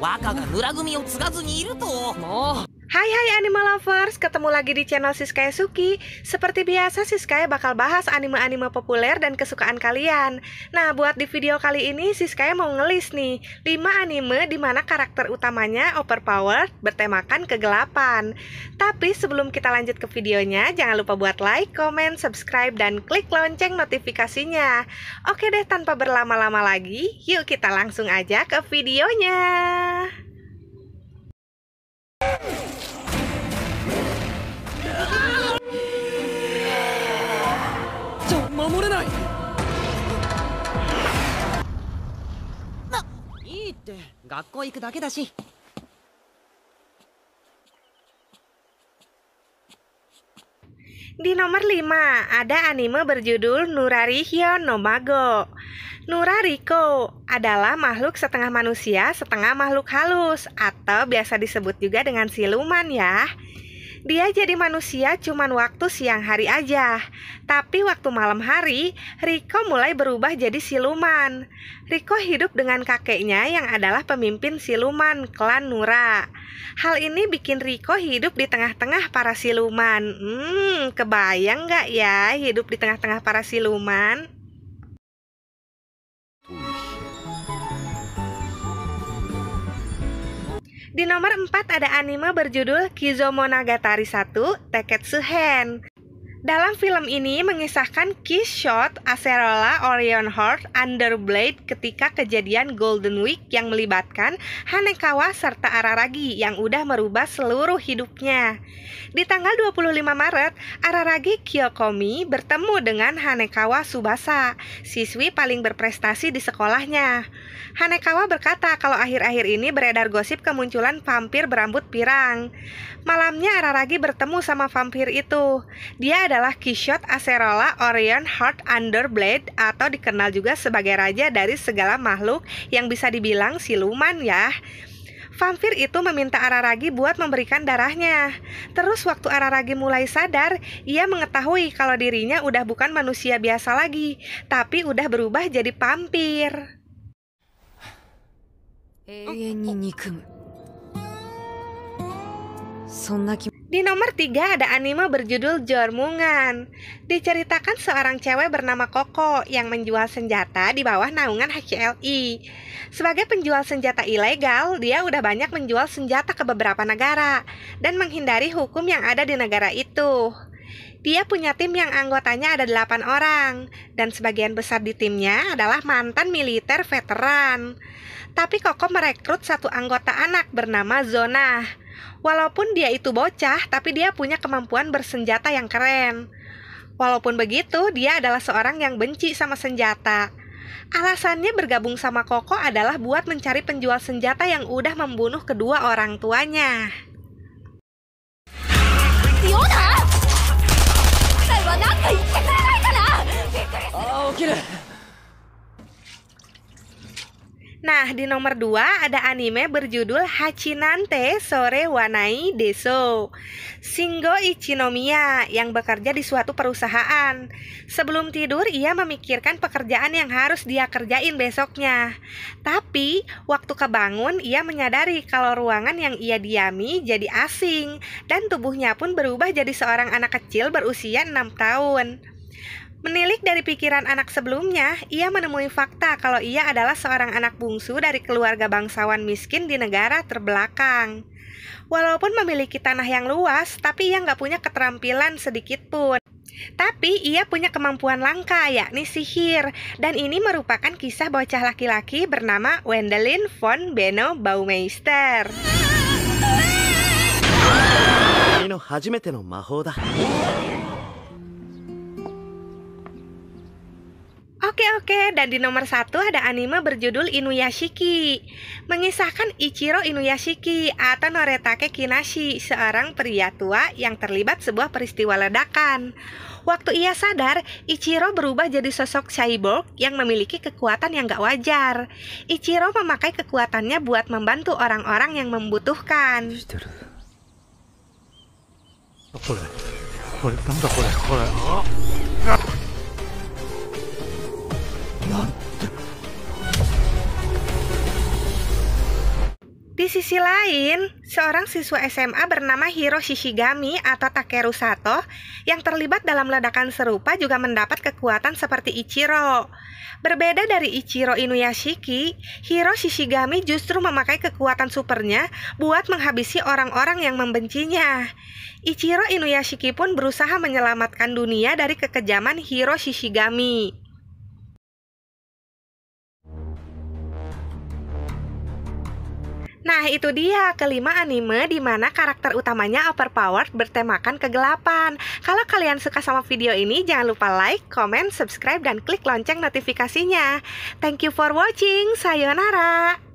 若が村組を継がずにいるともう Hai hai anime lovers, ketemu lagi di channel Siskaya Suki Seperti biasa Siskaya bakal bahas anime-anime populer dan kesukaan kalian Nah buat di video kali ini Siskaya mau ngelis nih 5 anime dimana karakter utamanya overpowered bertemakan kegelapan Tapi sebelum kita lanjut ke videonya Jangan lupa buat like, comment, subscribe, dan klik lonceng notifikasinya Oke deh tanpa berlama-lama lagi Yuk kita langsung aja ke videonya 学校行くだけだし Di nomor 5 ada anime berjudul Nurari no Mago. Nurariko adalah makhluk setengah manusia, setengah makhluk halus atau biasa disebut juga dengan siluman ya. Dia jadi manusia cuman waktu siang hari aja. Tapi waktu malam hari, Riko mulai berubah jadi siluman. Riko hidup dengan kakeknya yang adalah pemimpin siluman, klan Nura. Hal ini bikin Riko hidup di tengah-tengah para siluman. Hmm, kebayang gak ya hidup di tengah-tengah para siluman? Di nomor 4 ada anime berjudul Kizomonogatari 1 Teketsu Hen. Dalam film ini mengisahkan kiss shot Acerola Orion Heart Underblade ketika kejadian Golden Week yang melibatkan Hanekawa serta Araragi yang udah merubah seluruh hidupnya. Di tanggal 25 Maret, Araragi Kiyokomi bertemu dengan Hanekawa Subasa, siswi paling berprestasi di sekolahnya. Hanekawa berkata kalau akhir-akhir ini beredar gosip kemunculan vampir berambut pirang. Malamnya Araragi bertemu sama vampir itu. Dia adalah Kishot Acerola Orion Heart Underblade atau dikenal juga sebagai raja dari segala makhluk yang bisa dibilang siluman ya. Vampir itu meminta Araragi buat memberikan darahnya. Terus waktu Araragi mulai sadar, ia mengetahui kalau dirinya udah bukan manusia biasa lagi, tapi udah berubah jadi vampir. Oh, oh. Di nomor tiga ada anime berjudul Jormungan. Diceritakan seorang cewek bernama Koko yang menjual senjata di bawah naungan HCLI. Sebagai penjual senjata ilegal, dia udah banyak menjual senjata ke beberapa negara dan menghindari hukum yang ada di negara itu. Dia punya tim yang anggotanya ada delapan orang dan sebagian besar di timnya adalah mantan militer veteran. Tapi Koko merekrut satu anggota anak bernama Zona Walaupun dia itu bocah, tapi dia punya kemampuan bersenjata yang keren. Walaupun begitu, dia adalah seorang yang benci sama senjata. Alasannya bergabung sama Koko adalah buat mencari penjual senjata yang udah membunuh kedua orang tuanya. Yona! Nah, di nomor 2 ada anime berjudul Hachinante Sore Wanai Deso. Singo Ichinomiya yang bekerja di suatu perusahaan. Sebelum tidur, ia memikirkan pekerjaan yang harus dia kerjain besoknya. Tapi, waktu kebangun, ia menyadari kalau ruangan yang ia diami jadi asing dan tubuhnya pun berubah jadi seorang anak kecil berusia 6 tahun. Menilik dari pikiran anak sebelumnya, ia menemui fakta kalau ia adalah seorang anak bungsu dari keluarga bangsawan miskin di negara terbelakang. Walaupun memiliki tanah yang luas, tapi ia nggak punya keterampilan sedikit pun. Tapi ia punya kemampuan langka yakni sihir dan ini merupakan kisah bocah laki-laki bernama Wendelin von Beno Baumeister. Oke oke, dan di nomor satu ada anime berjudul Inuyashiki Mengisahkan Ichiro Inuyashiki atau Noretake Kinashi Seorang pria tua yang terlibat sebuah peristiwa ledakan Waktu ia sadar, Ichiro berubah jadi sosok cyborg yang memiliki kekuatan yang gak wajar Ichiro memakai kekuatannya buat membantu orang-orang yang membutuhkan Apa sisi lain, seorang siswa SMA bernama Hiro Shishigami atau Takeru Sato yang terlibat dalam ledakan serupa juga mendapat kekuatan seperti Ichiro. Berbeda dari Ichiro Inuyashiki, Hiro Shishigami justru memakai kekuatan supernya buat menghabisi orang-orang yang membencinya. Ichiro Inuyashiki pun berusaha menyelamatkan dunia dari kekejaman Hiro Shishigami. Nah, itu dia kelima anime di mana karakter utamanya overpowered bertemakan kegelapan. Kalau kalian suka sama video ini, jangan lupa like, comment, subscribe, dan klik lonceng notifikasinya. Thank you for watching. Sayonara.